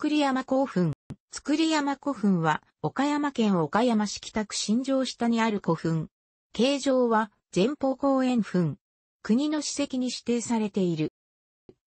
造山古墳。造山古墳は、岡山県岡山市北区新城下にある古墳。形状は、前方後円墳。国の史跡に指定されている。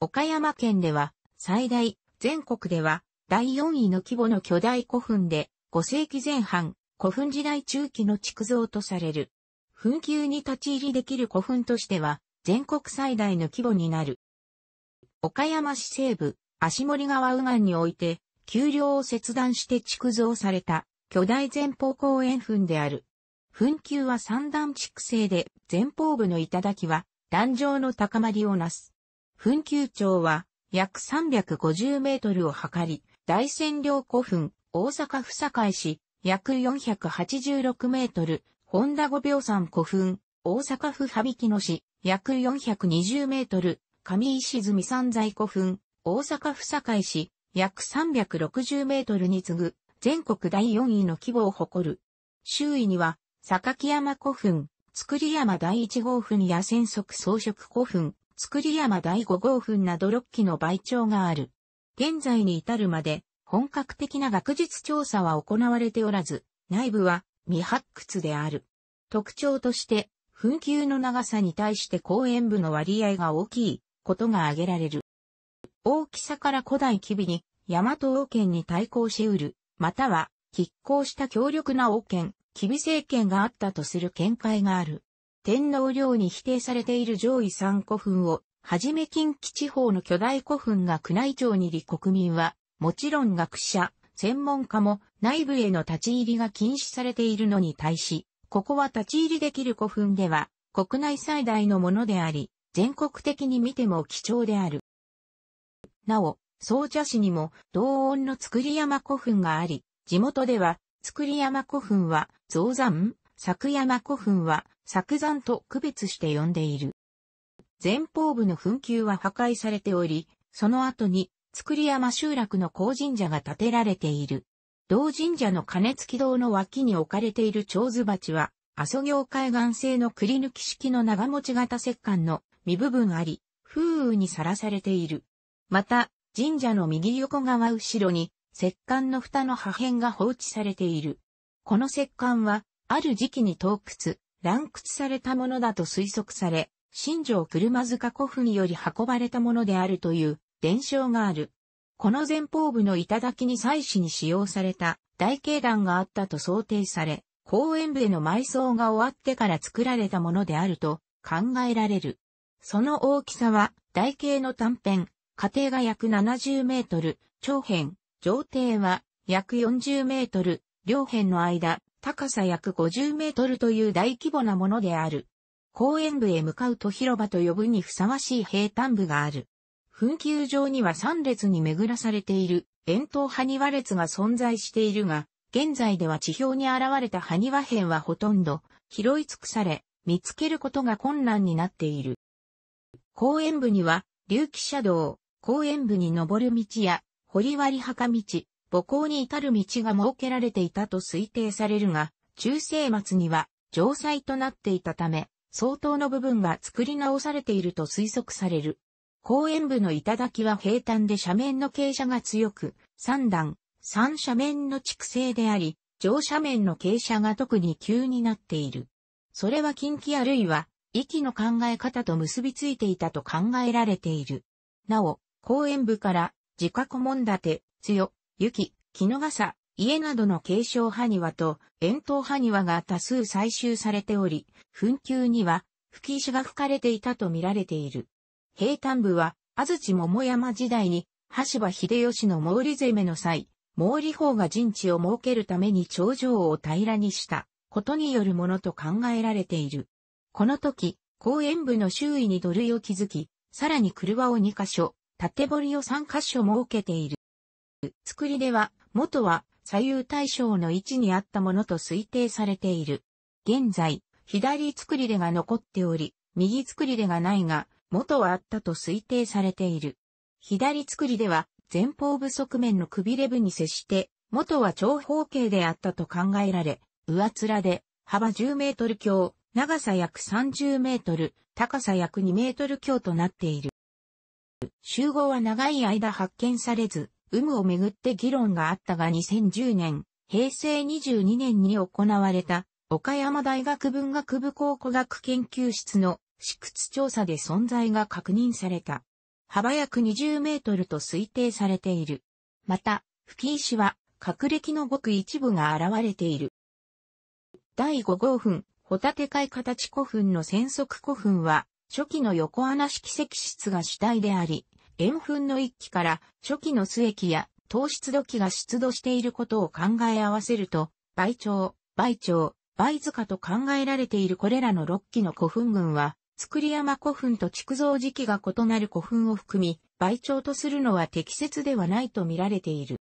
岡山県では、最大、全国では、第4位の規模の巨大古墳で、5世紀前半、古墳時代中期の築造とされる。墳丘に立ち入りできる古墳としては、全国最大の規模になる。岡山市西部、足森川右岸において、丘陵を切断して築造された巨大前方公園墳である。墳丘は三段築成で、前方部の頂は壇上の高まりをなす。墳丘長は約350メートルを測り、大仙陵古墳、大阪府堺市、約486メートル、本田五秒山古墳、大阪府羽曳野市、約420メートル、上石積三在古墳、大阪府堺市、約360メートルに次ぐ、全国第4位の規模を誇る。周囲には、榊山古墳、り山第1号墳や戦足装飾古墳、り山第5号墳など6基の倍長がある。現在に至るまで、本格的な学術調査は行われておらず、内部は未発掘である。特徴として、墳丘の長さに対して公園部の割合が大きいことが挙げられる。大きさから古代吉備に、大和王権に対抗し得る、または、拮抗した強力な王権、吉備政権があったとする見解がある。天皇陵に否定されている上位3古墳を、はじめ近畿地方の巨大古墳が宮内庁に立国民は、もちろん学者、専門家も内部への立ち入りが禁止されているのに対し、ここは立ち入りできる古墳では、国内最大のものであり、全国的に見ても貴重である。なお、総茶市にも同音の造山古墳があり、地元では、造山古墳は、造山、作山古墳は、作山と区別して呼んでいる。前方部の墳丘は破壊されており、その後に、造山集落の高神社が建てられている。同神社の金付き堂の脇に置かれている蝶図鉢は、阿蘇行海岸製のくり抜き式の長持ち型石棺の身部分あり、風雨にさらされている。また、神社の右横側後ろに、石棺の蓋の破片が放置されている。この石棺は、ある時期に洞窟、乱掘されたものだと推測され、新城車塚古墳により運ばれたものであるという伝承がある。この前方部の頂に祭祀に使用された大形段があったと想定され、公園部への埋葬が終わってから作られたものであると考えられる。その大きさは台形の短編、家庭が約70メートル、長辺、上底は約40メートル、両辺の間、高さ約50メートルという大規模なものである。公園部へ向かうと広場と呼ぶにふさわしい平坦部がある。紛糾上には3列に巡らされている、円筒埴輪列が存在しているが、現在では地表に現れた埴輪辺はほとんど拾い尽くされ、見つけることが困難になっている。公園部には、隆起車道、公園部に登る道や、堀割墓道、母校に至る道が設けられていたと推定されるが、中世末には城塞となっていたため、相当の部分が作り直されていると推測される。公園部の頂は平坦で斜面の傾斜が強く、三段、三斜面の築成であり、上斜面の傾斜が特に急になっている。それは近畿あるいは、域の考え方と結びついていたと考えられている。なお、公園部から、自家顧問立て、強、雪、木の傘、家などの継承埴輪と、遠筒埴輪が多数採集されており、墳丘には、吹石が吹かれていたと見られている。平坦部は、安土桃山時代に、橋場秀吉の毛利攻めの際、毛利法が陣地を設けるために頂上を平らにしたことによるものと考えられている。この時、公園部の周囲に土塁を築き、さらに車を2箇所、縦堀を3箇所設けている。作りでは、元は左右対称の位置にあったものと推定されている。現在、左作りでが残っており、右作りでがないが、元はあったと推定されている。左作りでは、前方部側面のくびれ部に接して、元は長方形であったと考えられ、上面で、幅10メートル強、長さ約30メートル、高さ約2メートル強となっている。集合は長い間発見されず、有無をめぐって議論があったが2010年、平成22年に行われた、岡山大学文学部考古学研究室の試掘調査で存在が確認された。幅約20メートルと推定されている。また、吹石は、角歴のごく一部が現れている。第5号墳、ホタテ海形古墳の戦則古墳は、初期の横穴式石室が主体であり、塩粉の一期から初期の末期や糖質土器が出土していることを考え合わせると、倍長、倍長、倍塚と考えられているこれらの6基の古墳群は、造山古墳と築造時期が異なる古墳を含み、倍長とするのは適切ではないと見られている。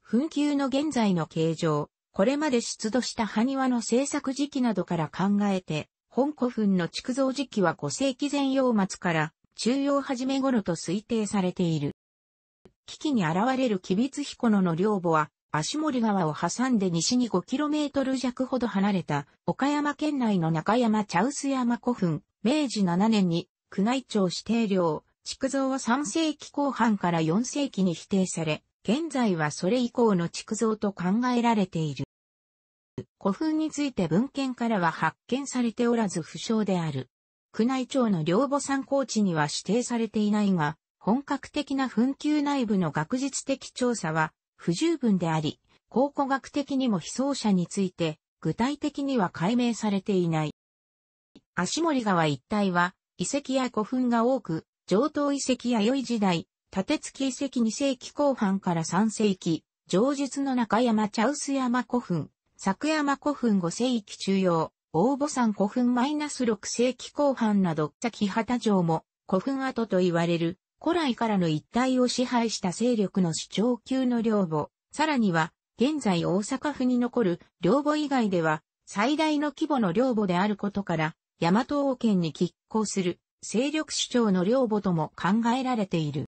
墳丘の現在の形状、これまで出土した埴輪の制作時期などから考えて、本古墳の築造時期は5世紀前洋末から中洋初め頃と推定されている。危機に現れる吉備津彦野の寮母は、足森川を挟んで西に 5km 弱ほど離れた岡山県内の中山茶臼山古墳、明治7年に宮内庁指定寮、築造は3世紀後半から4世紀に否定され、現在はそれ以降の築造と考えられている。古墳について文献からは発見されておらず不詳である。宮内庁の両母参考地には指定されていないが、本格的な墳丘内部の学術的調査は不十分であり、考古学的にも被葬者について具体的には解明されていない。足森川一帯は遺跡や古墳が多く、上等遺跡や良い時代、縦付遺跡2世紀後半から3世紀、上述の中山茶臼山古墳、昨山古墳5世紀中央、大母山古墳マイナス -6 世紀後半など、先畑城も古墳跡と言われる、古来からの一帯を支配した勢力の主張級の領母、さらには、現在大阪府に残る領母以外では、最大の規模の領母であることから、大和王権に拮抗する勢力主張の領母とも考えられている。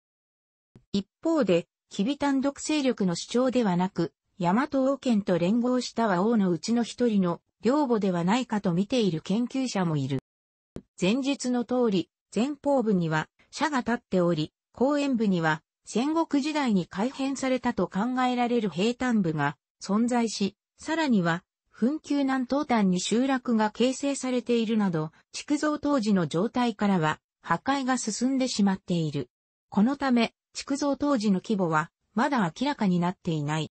一方で、キビ単独勢力の主張ではなく、大和王権と連合した和王のうちの一人の領母ではないかと見ている研究者もいる。前述の通り、前方部には、社が立っており、後円部には、戦国時代に改変されたと考えられる平坦部が存在し、さらには、墳丘南東端に集落が形成されているなど、築造当時の状態からは、破壊が進んでしまっている。このため、築造当時の規模は、まだ明らかになっていない。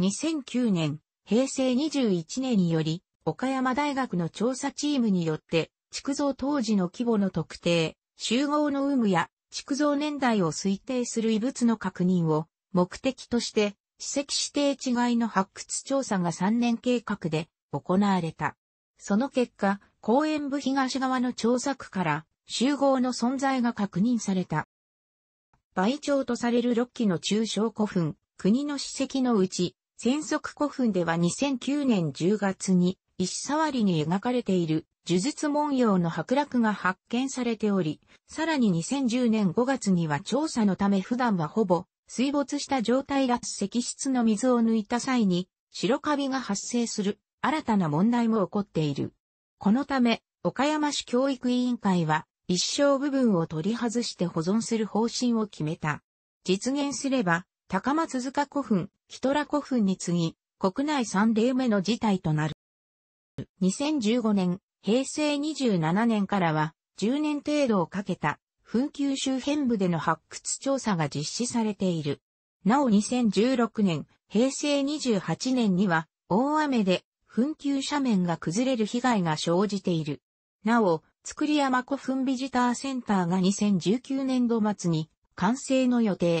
2009年、平成21年により、岡山大学の調査チームによって、築造当時の規模の特定、集合の有無や築造年代を推定する遺物の確認を目的として、史跡指定違いの発掘調査が3年計画で行われた。その結果、公園部東側の調査区から集合の存在が確認された。倍長とされる6基の中小古墳、国の史跡のうち千足古墳では2009年10月に石触りに描かれている呪術文様の剥落が発見されており、さらに2010年5月には調査のため普段はほぼ水没した状態だ石室の水を抜いた際に白カビが発生する新たな問題も起こっている。このため、岡山市教育委員会は一生部分を取り外して保存する方針を決めた。実現すれば、高松塚古墳、ヒトラ古墳に次ぎ、国内3例目の事態となる。2015年、平成27年からは、10年程度をかけた、墳丘周辺部での発掘調査が実施されている。なお2016年、平成28年には、大雨で、墳丘斜面が崩れる被害が生じている。なお、作山古墳ビジターセンターが2019年度末に完成の予定。